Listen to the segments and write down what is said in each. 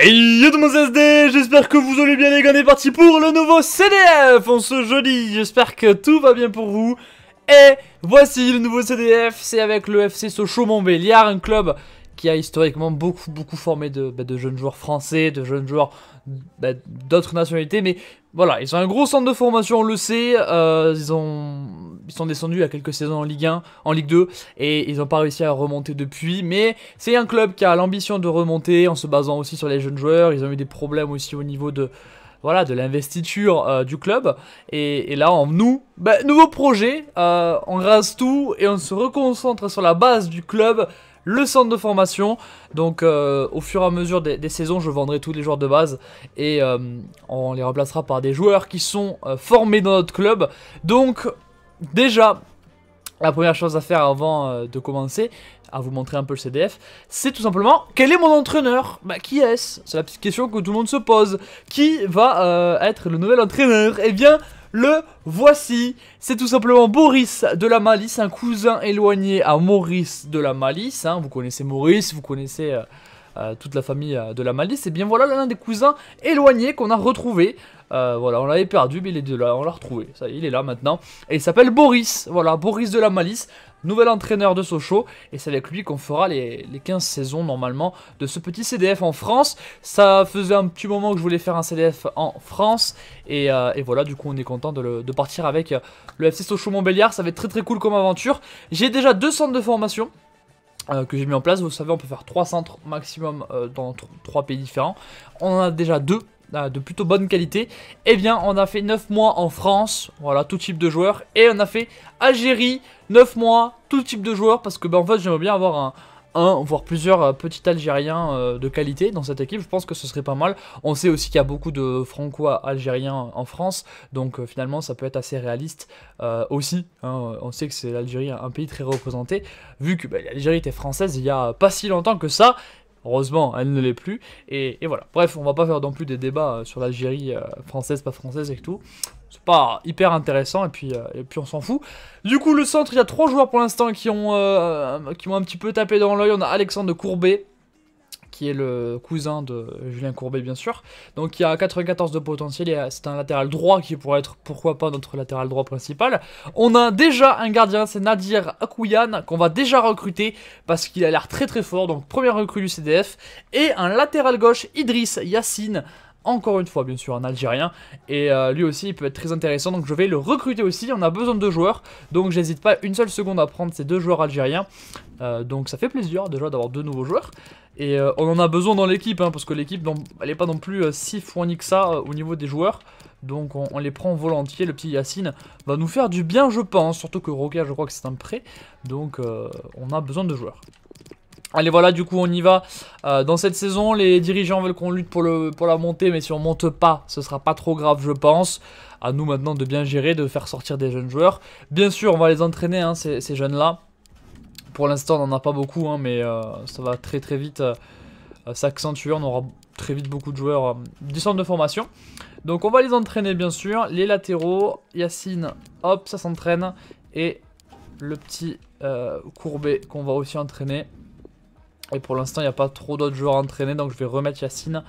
Hey yo tout le SD, j'espère que vous allez bien les gars, on est parti pour le nouveau CDF On se jeudi, j'espère que tout va bien pour vous Et voici le nouveau CDF, c'est avec le FC Sochaux Montbéliard, un club qui a historiquement beaucoup beaucoup formé de, bah, jeunes joueurs français, de jeunes joueurs bah, d'autres nationalités Mais voilà, ils ont un gros centre de formation, on le sait. Euh, ils, ont, ils sont descendus il y a quelques saisons en Ligue 1, en Ligue 2, et ils n'ont pas réussi à remonter depuis. Mais c'est un club qui a l'ambition de remonter en se basant aussi sur les jeunes joueurs. Ils ont eu des problèmes aussi au niveau de, voilà, de l'investiture euh, du club. Et, là, nous, ben, nouveau projet, euh, on rase tout et on se reconcentre sur la base du club le centre de formation. Donc euh, au fur et à mesure des, saisons, je vendrai tous les joueurs de base et euh, on les remplacera par des joueurs qui sont euh, formés dans notre club. Donc déjà, la première chose à faire avant de commencer, à vous montrer un peu le CDF, c'est tout simplement quel est mon entraîneur Bah qui est-ce C'est la petite question que tout le monde se pose. Qui va être le nouvel entraîneur Eh bien le voici. C'est tout simplement Boris de la Malice, un cousin éloigné à Maurice de la Malice. Hein. Vous connaissez Maurice, vous connaissez euh, euh, toute la famille euh, de la Malice. Et bien voilà l'un des cousins éloignés qu'on a retrouvé. voilà, on l'avait perdu, mais il est de là, on l'a retrouvé. Ça il est là maintenant. Et il s'appelle Boris. Voilà, Boris de la Malice nouvel entraîneur de Sochaux. Et c'est avec lui qu'on fera les, les, 15 saisons normalement de ce petit CDF en France. Ça faisait un petit moment que je voulais faire un CDF en France. Euh, et, voilà, du coup on est content de, partir avec euh, le FC Sochaux Montbéliard. Ça va être très très cool comme aventure. J'ai déjà deux centres de formation euh, que j'ai mis en place. Vous savez, on peut faire trois centres maximum dans trois pays différents. On en a déjà deux. Ah, de plutôt bonne qualité, eh bien on a fait 9 mois en France, voilà, tout type de joueurs, et on a fait Algérie, 9 mois, tout type de joueurs, parce que ben en fait j'aimerais bien avoir un, un, voire plusieurs euh, petits Algériens euh, de qualité dans cette équipe, je pense que ce serait pas mal. On sait aussi qu'il y a beaucoup de Franco-Algériens en France, donc euh, finalement ça peut être assez réaliste aussi. Hein. on sait que c'est l'Algérie un pays très représenté, vu que ben, l'Algérie était française il y a pas si longtemps que ça, Heureusement, elle ne l'est plus. Et, voilà. Bref, on va pas faire non plus des débats euh, sur l'Algérie euh, française, pas française et tout. C'est pas hyper intéressant et puis, euh, et puis on s'en fout. Du coup, le centre, il y a trois joueurs pour l'instant qui, ont, qui m'ont un petit peu tapé dans l'œil. On a Alexandre Courbet, qui est le cousin de Julien Courbet, bien sûr. Donc il y a 94 de potentiel, et c'est un latéral droit qui pourrait être, pourquoi pas, notre latéral droit principal. On a déjà un gardien, c'est Nadir Akouyan, qu'on va déjà recruter, parce qu'il a l'air très très fort, donc premier recrue du CDF. Et un latéral gauche, Idriss Yassine, encore une fois bien sûr un Algérien et euh, lui aussi il peut être très intéressant donc je vais le recruter aussi, on a besoin de joueurs donc j'hésite pas une seule seconde à prendre ces deux joueurs algériens euh, donc ça fait plaisir déjà d'avoir deux nouveaux joueurs et euh, on en a besoin dans l'équipe hein, parce que l'équipe elle n'est pas non plus si fournie que ça au niveau des joueurs donc on, les prend volontiers, le petit Yacine va nous faire du bien je pense, surtout que Roca je crois que c'est un prêt donc on a besoin de joueurs Allez voilà du coup on y va euh, dans cette saison les dirigeants veulent qu'on lutte pour, le, pour la montée mais si on monte pas ce sera pas trop grave je pense à nous maintenant de bien gérer de faire sortir des jeunes joueurs bien sûr on va les entraîner hein, ces, jeunes là pour l'instant on n'en a pas beaucoup hein, mais euh, ça va très très vite euh, s'accentuer on aura très vite beaucoup de joueurs du centre de formation donc on va les entraîner bien sûr les latéraux Yacine hop ça s'entraîne et le petit courbé qu'on va aussi entraîner et pour l'instant, il n'y a pas trop d'autres joueurs entraînés, donc je vais remettre Yacine.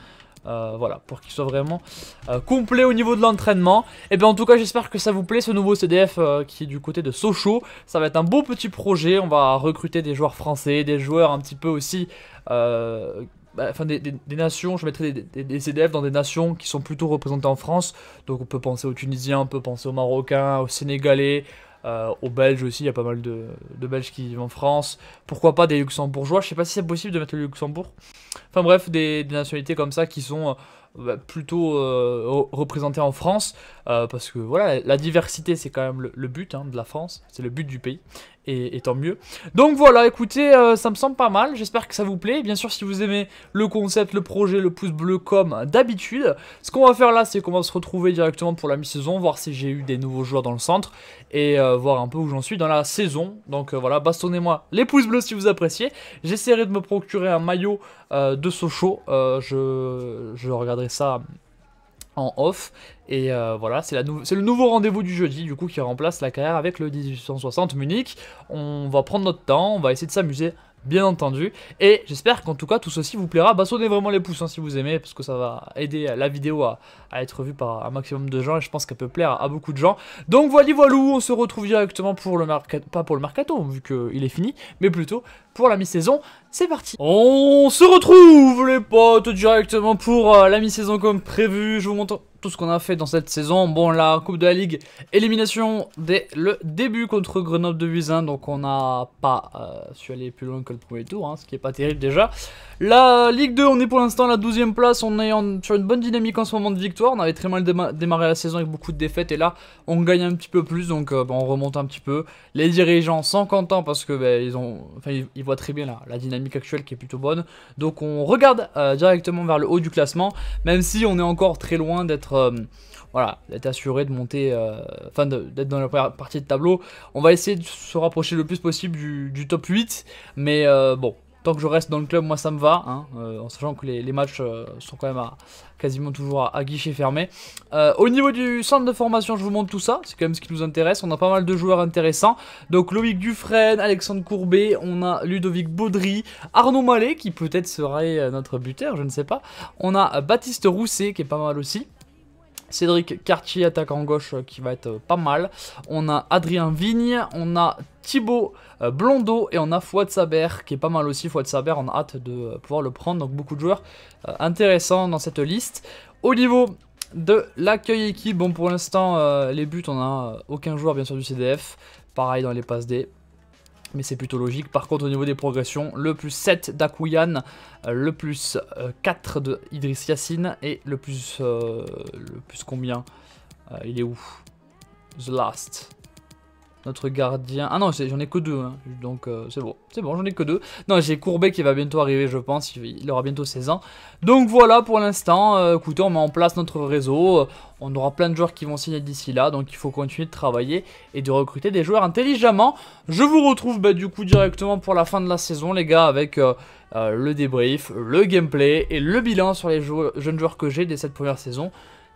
Euh, voilà, pour qu'il soit vraiment euh, complet au niveau de l'entraînement. Et eh bien en tout cas, j'espère que ça vous plaît ce nouveau CDF euh, qui est du côté de Sochaux. Ça va être un beau petit projet. On va recruter des joueurs français, des joueurs un petit peu aussi bah, enfin des, nations, je mettrai des, CDF dans des nations qui sont plutôt représentées en France. Donc on peut penser aux Tunisiens, on peut penser aux Marocains, aux Sénégalais, euh, aux Belges aussi, il y a pas mal de, Belges qui vivent en France. Pourquoi pas des Luxembourgeois Je sais pas si c'est possible de mettre le Luxembourg. Enfin bref, des, nationalités comme ça qui sont euh, bah, plutôt euh, représentées en France. parce que voilà, la diversité c'est quand même le, but hein, de la France, c'est le but du pays et, tant mieux. Donc voilà, écoutez, euh, ça me semble pas mal, j'espère que ça vous plaît. Bien sûr, si vous aimez le concept, le projet, le pouce bleu comme d'habitude, ce qu'on va faire là, c'est qu'on va se retrouver directement pour la mi-saison, voir si j'ai eu des nouveaux joueurs dans le centre, et euh, voir un peu où j'en suis dans la saison. Donc euh, voilà, bastonnez-moi les pouces bleus si vous appréciez. J'essaierai de me procurer un maillot de Sochaux, je, je regarderai ça en off. Et euh, voilà, c'est le nouveau rendez-vous du jeudi, du coup, qui remplace la carrière avec le 1860 Munich. On va prendre notre temps, on va essayer de s'amuser, bien entendu. Et j'espère qu'en tout cas, tout ceci vous plaira. Bah, sonnez vraiment les pouces hein, si vous aimez, parce que ça va aider la vidéo à, être vue par un maximum de gens. Et je pense qu'elle peut plaire à, beaucoup de gens. Donc voilà, voilà, on se retrouve directement pour le mercato, pas pour le mercato, vu qu'il est fini, mais plutôt pour la mi-saison c'est parti On se retrouve les potes directement pour euh, la mi-saison comme prévu. Je vous montre tout ce qu'on a fait dans cette saison. Bon, la Coupe de la Ligue, élimination dès le début contre Grenoble de Vuisin. Donc on n'a pas euh, su aller plus loin que le premier tour, hein, ce qui n'est pas terrible déjà. La Ligue 2, on est pour l'instant à la 12ème place. On est sur une bonne dynamique en ce moment de victoire. On avait très mal démarré la saison avec beaucoup de défaites. Et là, on gagne un petit peu plus. Donc euh, on remonte un petit peu. Les dirigeants sont contents parce que ben, ils, ont, voient très bien la dynamique actuelle qui est plutôt bonne. Donc on regarde euh, directement vers le haut du classement, même si on est encore très loin d'être euh, voilà, d'être assuré de monter, euh, enfin d'être dans la première partie de tableau. On va essayer de se rapprocher le plus possible du, du top 8, mais bon, tant que je reste dans le club, moi ça me va, hein, euh, en sachant que les, matchs euh, sont quand même à, quasiment toujours à, guichet fermé. Euh, au niveau du centre de formation, je vous montre tout ça, c'est quand même ce qui nous intéresse, on a pas mal de joueurs intéressants. Donc Loïc Dufresne, Alexandre Courbet, on a Ludovic Baudry, Arnaud Mallet qui peut-être serait notre buteur, je ne sais pas. On a Baptiste Rousset qui est pas mal aussi. Cédric Cartier, attaquant gauche, euh, qui va être euh, pas mal. On a Adrien Vigne, on a Thibaut euh, Blondeau et on a Fouad Saber, qui est pas mal aussi. Fouad Saber, on a hâte de pouvoir le prendre. Donc beaucoup de joueurs intéressants dans cette liste. Au niveau de l'accueil équipe, bon pour l'instant, les buts, on a aucun joueur bien sûr du CDF. Pareil dans les passes D, mais c'est plutôt logique. Par contre, au niveau des progressions, le plus 7 d'Akuyan, euh, le plus 4 euh, de et le plus... Euh, le plus combien Il est où The Last. Notre gardien... Ah non, j'en ai que deux, hein. donc c'est bon c'est bon, j'en ai que deux. Non, j'ai Courbet qui va bientôt arriver, je pense. Il aura bientôt 16 ans. Donc voilà pour l'instant. Euh, écoutez, on met en place notre réseau. Euh, on aura plein de joueurs qui vont signer d'ici là. Donc il faut continuer de travailler et de recruter des joueurs intelligemment. Je vous retrouve bah, du coup directement pour la fin de la saison, les gars, avec euh, le débrief, le gameplay et le bilan sur les jeunes joueurs que j'ai dès cette première saison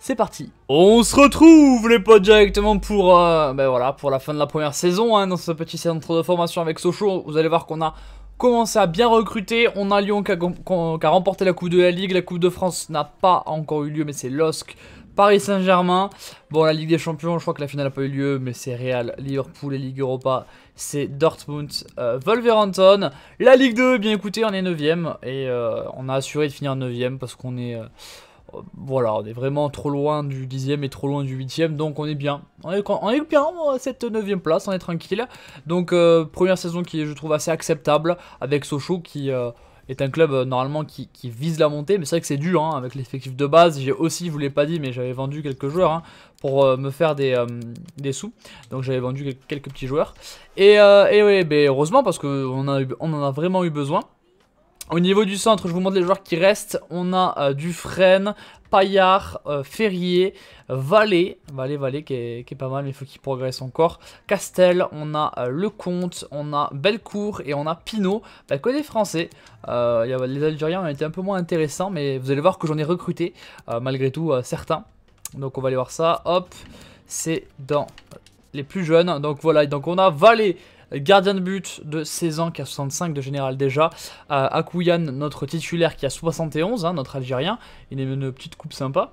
c'est parti On se retrouve les potes directement pour, euh, ben voilà, pour la fin de la première saison, hein, dans ce petit centre de formation avec Sochaux, vous allez voir qu'on a commencé à bien recruter, on a Lyon qui a, remporté la Coupe de la Ligue, la Coupe de France n'a pas encore eu lieu mais c'est LOSC, Paris Saint-Germain, bon la Ligue des Champions je crois que la finale n'a pas eu lieu mais c'est Real, Liverpool et Ligue Europa c'est Dortmund, euh, Wolverhampton, la Ligue 2, bien écoutez on est 9ème et euh, on a assuré de finir 9ème parce qu'on est voilà, on est vraiment trop loin du dixième et trop loin du huitième donc on est bien. On est, bien cette neuvième place, on est tranquille. Donc, euh, première saison qui je trouve, assez acceptable avec Sochaux qui. Euh, est un club euh, normalement qui, vise la montée, mais c'est vrai que c'est dur hein, avec l'effectif de base. J'ai aussi, je vous l'ai pas dit, mais j'avais vendu quelques joueurs hein, pour me faire des, des sous. Donc j'avais vendu quelques petits joueurs. Et, et oui, heureusement parce qu'on on en a vraiment eu besoin. Au niveau du centre, je vous montre les joueurs qui restent. On a euh, Dufresne, Paillard, euh, Ferrier, Valé, Valé, Valet qui est, pas mal, mais il faut qu'il progresse encore. Castel, on a le euh, Lecomte, on a Belcourt et on a Pinot. Bah, que des Français. les Algériens ont été un peu moins intéressants, mais vous allez voir que j'en ai recruté, malgré tout, certains. Donc on va aller voir ça. Hop, c'est dans les plus jeunes. Donc voilà, donc on a Valé. Gardien de but de 16 ans qui a 65 de général déjà. Euh, Akouyan, notre titulaire qui a 71, hein, notre Algérien. Il est une petite coupe sympa.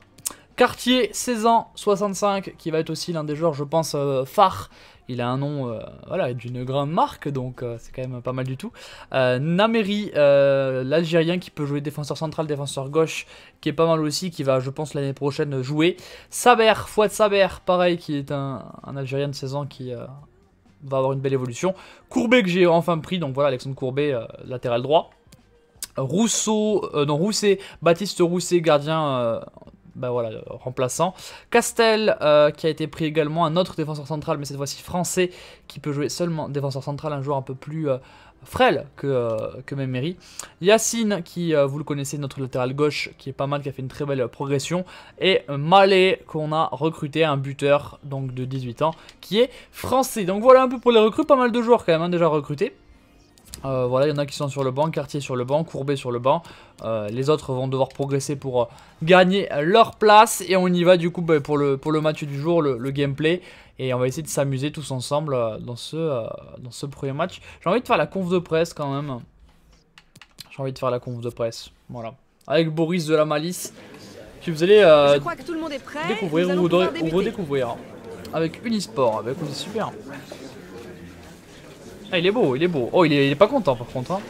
Cartier, 16 ans, 65, qui va être aussi l'un des joueurs, je pense, euh, phare. Il a un nom euh, voilà, d'une grande marque, donc c'est quand même pas mal du tout. Nameri, l'Algérien qui peut jouer défenseur central, défenseur gauche, qui est pas mal aussi, qui va, je pense, l'année prochaine jouer. Saber, Fouad Saber, pareil, qui est un Algérien de 16 ans qui va avoir une belle évolution. Courbet que j'ai enfin pris, donc voilà, Alexandre Courbet, euh, latéral droit. Rousseau, euh, non Rousset, Baptiste Rousset, gardien, euh, ben bah voilà, remplaçant. Castel, qui a été pris également, un autre défenseur central, mais cette fois-ci français, qui peut jouer seulement défenseur central, un joueur un peu plus frêle que, euh, que même Yacine, qui euh, vous le connaissez, notre latéral gauche, qui est pas mal, qui a fait une très belle euh, progression. Et Malé, qu'on a recruté, un buteur donc de 18 ans, qui est français. Donc voilà un peu pour les recrues, pas mal de joueurs quand même hein, déjà recrutés. Euh, voilà, il y en a qui sont sur le banc, Cartier sur le banc, Courbet sur le banc. Euh, les autres vont devoir progresser pour euh, gagner leur place. Et on y va du coup bah, pour, le, pour le match du jour, le, gameplay. Et on va essayer de s'amuser tous ensemble dans, ce, dans ce premier match. J'ai envie de faire la conf de presse quand même. J'ai envie de faire la conf de presse. Voilà. Avec Boris de la Malice. tu vous allez Je crois que tout le monde est découvrir Avec Unisport. Avec, bah, c'est super. Ah, il est beau, il est beau. Oh, il est, pas content par contre. Hein.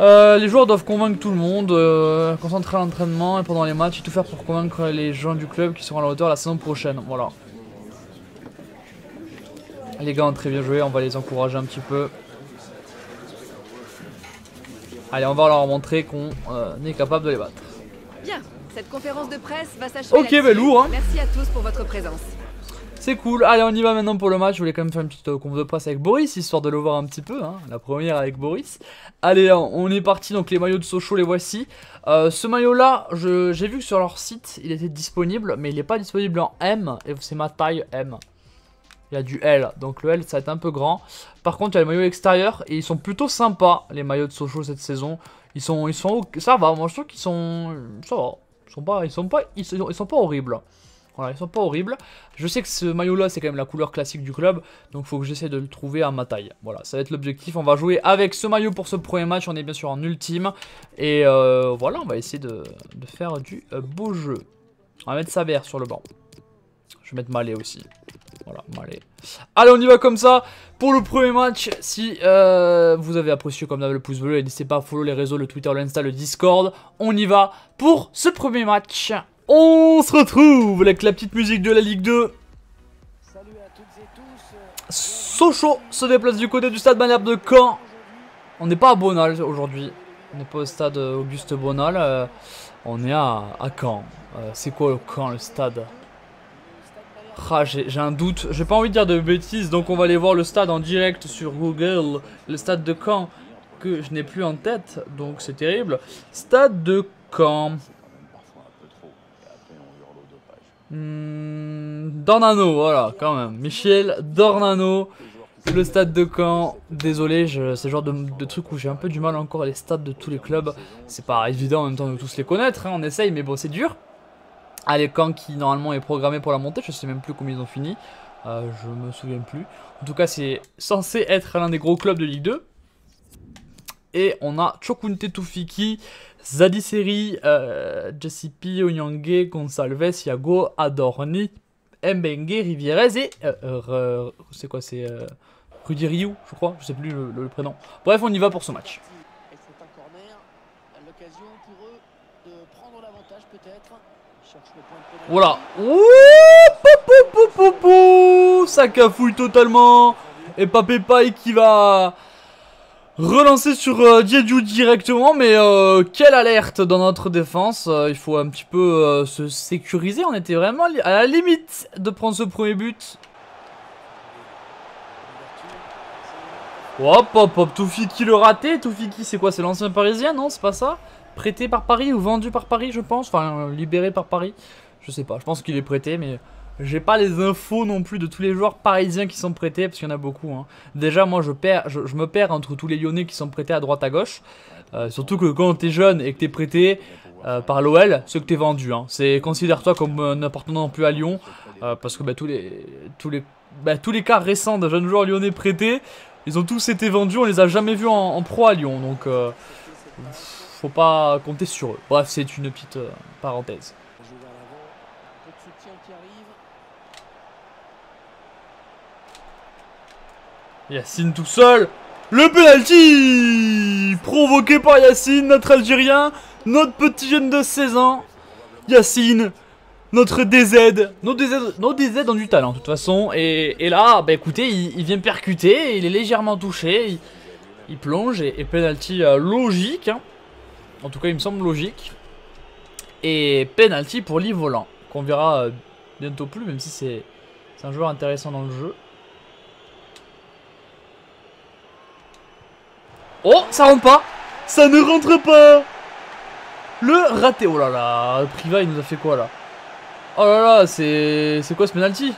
Euh, les joueurs doivent convaincre tout le monde, euh, concentrer à l'entraînement et pendant les matchs, tout faire pour convaincre les gens du club qui seront à la hauteur la saison prochaine. Voilà. Les gars ont très bien joué, on va les encourager un petit peu. Allez, on va leur montrer qu'on euh, est capable de les battre. Bien, cette conférence de presse va s'achever. Ok, mais ben, lourd. Hein. Merci à tous pour votre présence. C'est cool. Allez, on y va maintenant pour le match. Je voulais quand même faire une petite euh, conf de presse avec Boris, histoire de le voir un petit peu. Hein. La première avec Boris. Allez, on est parti. Donc, les maillots de Sochaux, les voici. Euh, ce maillot-là, j'ai vu que sur leur site, il était disponible, mais il n'est pas disponible en M. Et c'est ma taille M. Il y a du L, donc le L ça va être un peu grand. Par contre, il y a les maillots extérieurs et ils sont plutôt sympas, les maillots de Sochaux cette saison. Ils sont, ils sont, ça va, moi je trouve qu'ils sont, ça va. Ils sont pas, ils sont pas, ils sont pas horribles. Voilà, ils sont pas horribles. Je sais que ce maillot-là, c'est quand même la couleur classique du club. Donc, faut que j'essaie de le trouver à ma taille. Voilà, ça va être l'objectif. On va jouer avec ce maillot pour ce premier match. On est bien sûr en ultime. Et euh, voilà, on va essayer de, faire du euh, beau jeu. On va mettre Saber sur le banc. Je vais mettre Malé aussi. Voilà, Malé. Allez, on y va comme ça pour le premier match. Si euh, vous avez apprécié comme d'hab le pouce bleu, et n'hésitez pas à follow les réseaux, le Twitter, l'Insta, le Discord. On y va pour ce premier match. On se retrouve avec la petite musique de la Ligue 2. Sochaux se déplace du côté du stade Malherbe de Caen. On n'est pas à Bonal aujourd'hui. On n'est pas au stade Auguste Bonal. Euh, on est à, à Caen. Euh, c'est quoi le Caen, le stade ah, j'ai un doute. J'ai pas envie de dire de bêtises, donc on va aller voir le stade en direct sur Google. Le stade de Caen que je n'ai plus en tête, donc c'est terrible. Stade de Caen. Hmm, Dornano, voilà, quand même. Michel Dornano, le stade de Caen. Désolé, c'est le genre de, truc où j'ai un peu du mal encore les stades de tous les clubs. C'est pas évident en même temps de tous les connaître, hein, on essaye, mais bon, c'est dur. Allez, Caen qui normalement est programmé pour la montée, je sais même plus combien ils ont fini. Euh, je me souviens plus. En tout cas, c'est censé être l'un des gros clubs de Ligue 2. Et on a Chokunte Tufiki Zadisseri, euh, P, Onyangue, Gonsalves, Iago, Adorni, Mbengue, Rivierez et... Euh, euh, c'est quoi C'est euh, Rudy Ryu, je crois. Je sais plus le, prénom. Bref, on y va pour ce match. Voilà. Ouh, pou, Ça cafouille totalement. Et Papé qui va relancer sur euh, directement, mais euh, quelle alerte dans notre défense. Euh, il faut un petit peu euh, se sécuriser, on était vraiment à la limite de prendre ce premier but. Hop hop hop, Toufiki le raté, qui c'est quoi, c'est l'ancien parisien, non c'est pas ça Prêté par Paris ou vendu par Paris je pense, enfin libéré par Paris, je sais pas, je pense qu'il est prêté mais... J'ai pas les infos non plus de tous les joueurs parisiens qui sont prêtés, parce qu'il y en a beaucoup. Hein. Déjà, moi, je, perds, je, me perds entre tous les Lyonnais qui sont prêtés à droite à gauche. Euh, surtout que quand t'es jeune et que t'es prêté euh, par l'OL, ceux que t'es vendu. Hein. considère-toi comme euh, n'appartenant plus à Lyon, parce que bah, tous les tous les bah, tous les cas récents d'un jeune joueur lyonnais prêté, ils ont tous été vendus. On les a jamais vus en, en pro à Lyon, donc faut pas compter sur eux. Bref, c'est une petite parenthèse. Yacine tout seul. Le penalty Provoqué par Yacine, notre Algérien, notre petit jeune de 16 ans. Yacine, notre DZ. Nos DZ, nos DZ ont du talent, de toute façon. Et, là, bah écoutez, il, vient percuter, il est légèrement touché, il, plonge et, penalty euh, logique. Hein. En tout cas, il me semble logique. Et penalty pour l'Ivolant, qu'on verra euh, bientôt plus, même si c'est un joueur intéressant dans le jeu. Oh, ça rentre pas Ça ne rentre pas Le raté Oh là là Priva, il nous a fait quoi, là Oh là là, c'est quoi ce penalty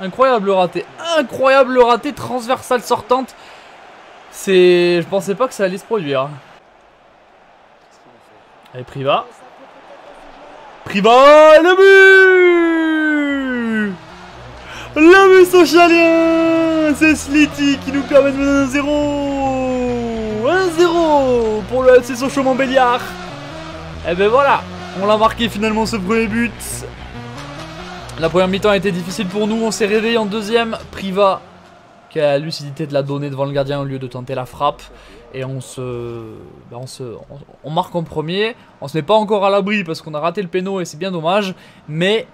Incroyable raté Incroyable raté Transversale sortante C'est... Je pensais pas que ça allait se produire. Allez, hein. Priva. Priva, le but Le but sochalien C'est Slity qui nous permet de mener 0 0 pour le FC Sochaux béliard Et eh ben voilà, on l'a marqué finalement ce premier but. La première mi-temps a été difficile pour nous, on s'est réveillé en deuxième. Priva qui a lucidité de la donner devant le gardien au lieu de tenter la frappe. Et on se, ben on, se on, marque en premier. On se met pas encore à l'abri parce qu'on a raté le péno et c'est bien dommage. Mais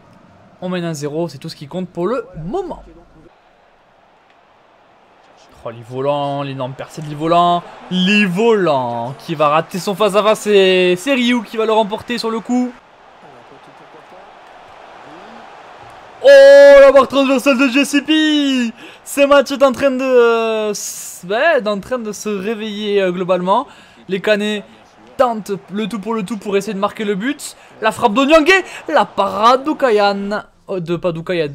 on mène un 0, c'est tout ce qui compte pour le moment. Oh, les volants, l'énorme percée de les volants. Les volants qui va rater son face-à-face. C'est Ryu qui va le remporter sur le coup. Oh, la barre transversale de JCP Ce match est en train de... Euh, train de se réveiller euh, globalement. Les Canets tentent le tout pour le tout pour essayer de marquer le but. La frappe d'Onyangé, la parade euh, de padukaya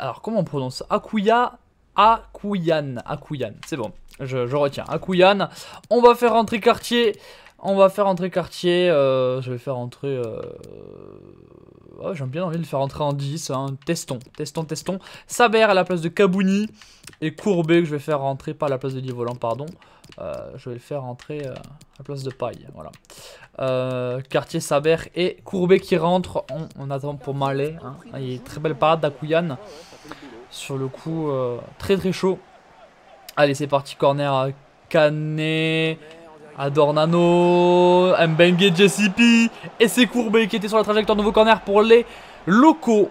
Alors, comment on prononce Akuya Akuyan. Akuyan, c'est bon, je, retiens. Akuyan, on va faire rentrer quartier. On va faire rentrer quartier. Euh, je vais faire rentrer... Euh, oh, J'ai bien envie de faire rentrer en 10. Testons, testons, testons. Saber à la place de Kabouni. Et Courbet que je vais faire rentrer, pas à la place de Divolant, pardon. Euh, je vais le faire rentrer à la place de Paille. Voilà. quartier Saber et Courbet qui rentre. On, attend pour Malais. Hein. Il y une très belle parade d'Akuyan. Sur le coup, euh, très très chaud. Allez, c'est parti, corner à Canet, à Dornano, Mbengue, JCP, et c'est courbé qui était sur la trajectoire. Nouveau corner pour les locaux.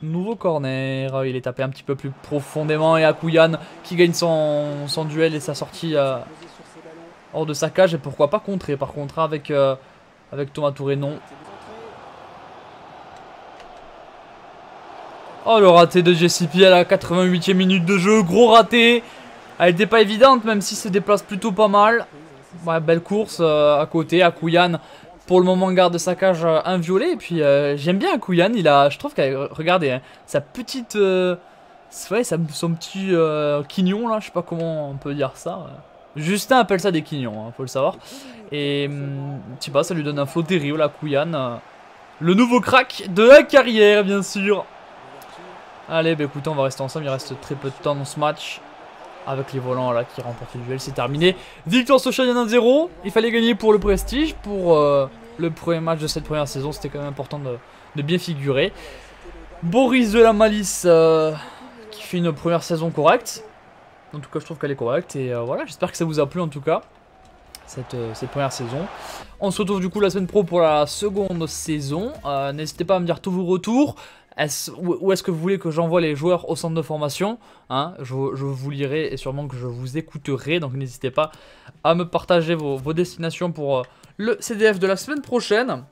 Nouveau corner, il est tapé un petit peu plus profondément et Akouyan qui gagne son, duel et sa sortie euh, hors de sa cage et pourquoi pas contrer par contre hein, avec, euh, avec Thomas Touré non Oh le raté de JCP à la 88e minute de jeu, gros raté. Elle était pas évidente même si se déplace plutôt pas mal. Ouais, belle course euh, à côté, Akuyan pour le moment garde sa cage euh, inviolée et puis euh, j'aime bien Akuyan, il a je trouve qu'elle regardez hein, sa petite ouais, son petit quignon là, je sais pas comment on peut dire ça. Justin appelle ça des quignons, hein, faut le savoir. Et tu hum, sais pas, ça lui donne un faux terrible à le nouveau crack de la carrière bien sûr. Allez, bah écoutez, on va rester ensemble. Il reste très peu de temps dans ce match. Avec les volants là qui remportent le duel, c'est terminé. Victoire social 1-0. Il fallait gagner pour le prestige, pour euh, le premier match de cette première saison. C'était quand même important de, bien figurer. Boris de la Malice euh, qui fait une première saison correcte. En tout cas, je trouve qu'elle est correcte. Et euh, voilà, j'espère que ça vous a plu en tout cas. Cette, première saison. On se retrouve du coup la semaine pro pour la seconde saison. N'hésitez pas à me dire tous vos retours est où est-ce que vous voulez que j'envoie les joueurs au centre de formation hein je, vous lirai et sûrement que je vous écouterai. Donc n'hésitez pas à me partager vos, destinations pour euh, le CDF de la semaine prochaine.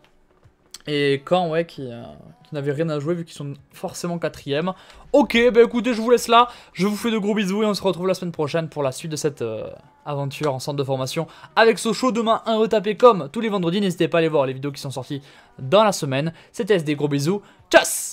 Et quand, ouais, euh, qui, n'avait rien à jouer vu qu'ils sont forcément quatrième. Ok, bah écoutez, je vous laisse là. Je vous fais de gros bisous et on se retrouve la semaine prochaine pour la suite de cette euh, aventure en centre de formation avec Sochaux. Demain, un retapé comme tous les vendredis. N'hésitez pas à aller voir les vidéos qui sont sorties dans la semaine. C'était SD, gros bisous. Tchass